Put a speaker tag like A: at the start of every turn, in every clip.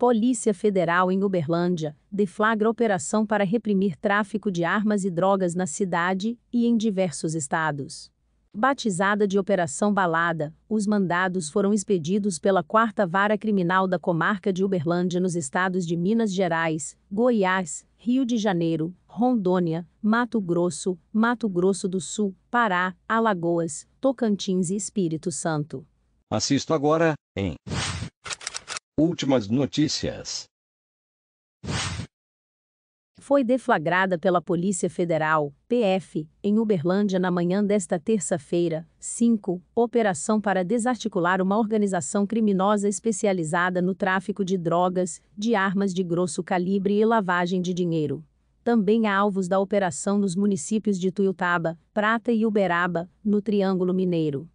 A: Polícia Federal em Uberlândia deflagra operação para reprimir tráfico de armas e drogas na cidade e em diversos estados. Batizada de Operação Balada, os mandados foram expedidos pela Quarta Vara Criminal da Comarca de Uberlândia nos estados de Minas Gerais, Goiás, Rio de Janeiro, Rondônia, Mato Grosso, Mato Grosso do Sul, Pará, Alagoas, Tocantins e Espírito Santo. Assisto agora em Últimas notícias. Foi deflagrada pela Polícia Federal, PF, em Uberlândia na manhã desta terça-feira, 5, operação para desarticular uma organização criminosa especializada no tráfico de drogas, de armas de grosso calibre e lavagem de dinheiro. Também há alvos da operação nos municípios de Tuiutaba, Prata e Uberaba, no Triângulo Mineiro.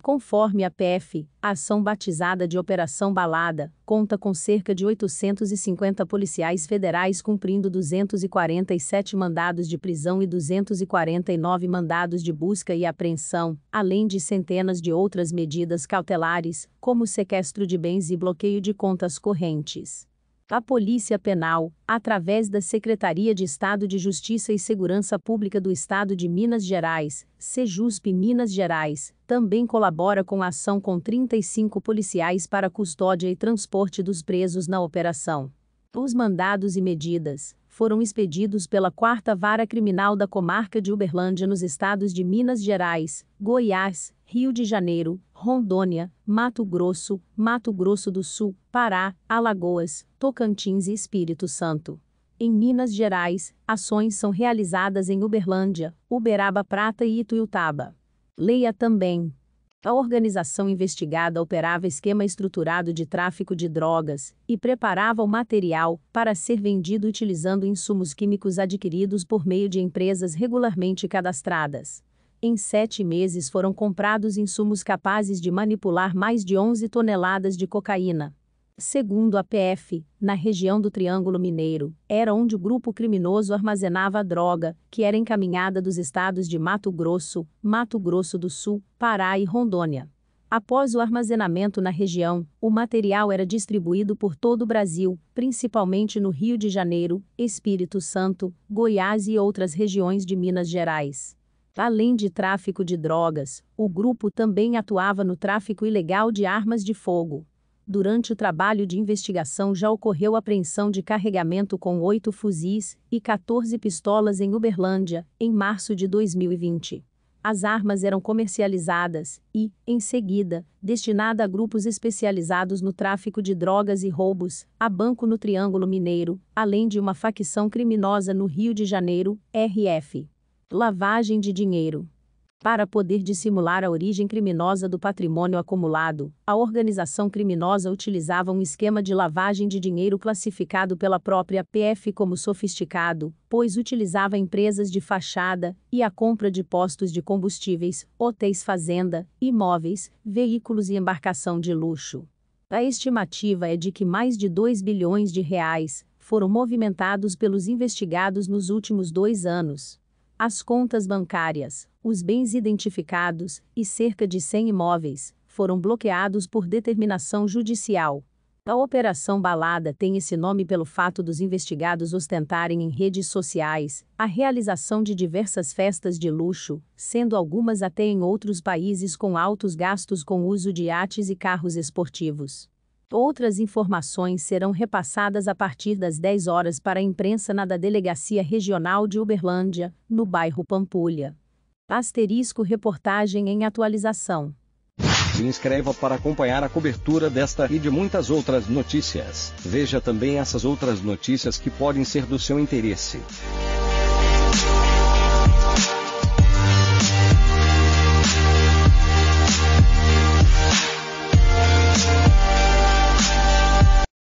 A: Conforme a PF, a ação batizada de Operação Balada conta com cerca de 850 policiais federais cumprindo 247 mandados de prisão e 249 mandados de busca e apreensão, além de centenas de outras medidas cautelares, como sequestro de bens e bloqueio de contas correntes a Polícia Penal, através da Secretaria de Estado de Justiça e Segurança Pública do Estado de Minas Gerais, Sejusp Minas Gerais, também colabora com a ação com 35 policiais para custódia e transporte dos presos na operação. Os mandados e medidas foram expedidos pela Quarta Vara Criminal da Comarca de Uberlândia nos estados de Minas Gerais, Goiás, Rio de Janeiro, Rondônia, Mato Grosso, Mato Grosso do Sul, Pará, Alagoas, Tocantins e Espírito Santo. Em Minas Gerais, ações são realizadas em Uberlândia, Uberaba Prata e Ituiutaba. Leia também. A organização investigada operava esquema estruturado de tráfico de drogas e preparava o material para ser vendido utilizando insumos químicos adquiridos por meio de empresas regularmente cadastradas. Em sete meses foram comprados insumos capazes de manipular mais de 11 toneladas de cocaína. Segundo a PF, na região do Triângulo Mineiro, era onde o grupo criminoso armazenava a droga, que era encaminhada dos estados de Mato Grosso, Mato Grosso do Sul, Pará e Rondônia. Após o armazenamento na região, o material era distribuído por todo o Brasil, principalmente no Rio de Janeiro, Espírito Santo, Goiás e outras regiões de Minas Gerais. Além de tráfico de drogas, o grupo também atuava no tráfico ilegal de armas de fogo. Durante o trabalho de investigação já ocorreu apreensão de carregamento com oito fuzis e 14 pistolas em Uberlândia, em março de 2020. As armas eram comercializadas e, em seguida, destinada a grupos especializados no tráfico de drogas e roubos, a banco no Triângulo Mineiro, além de uma facção criminosa no Rio de Janeiro, RF lavagem de dinheiro. Para poder dissimular a origem criminosa do patrimônio acumulado, a organização criminosa utilizava um esquema de lavagem de dinheiro classificado pela própria PF como sofisticado, pois utilizava empresas de fachada e a compra de postos de combustíveis, hotéis fazenda, imóveis, veículos e embarcação de luxo. A estimativa é de que mais de 2 bilhões de reais foram movimentados pelos investigados nos últimos dois anos. As contas bancárias, os bens identificados e cerca de 100 imóveis foram bloqueados por determinação judicial. A Operação Balada tem esse nome pelo fato dos investigados ostentarem em redes sociais a realização de diversas festas de luxo, sendo algumas até em outros países com altos gastos com uso de iates e carros esportivos. Outras informações serão repassadas a partir das 10 horas para a imprensa na da Delegacia Regional de Uberlândia, no bairro Pampulha. Asterisco Reportagem em atualização. Se inscreva para acompanhar a cobertura desta e de muitas outras notícias. Veja também essas outras notícias que podem ser do seu interesse.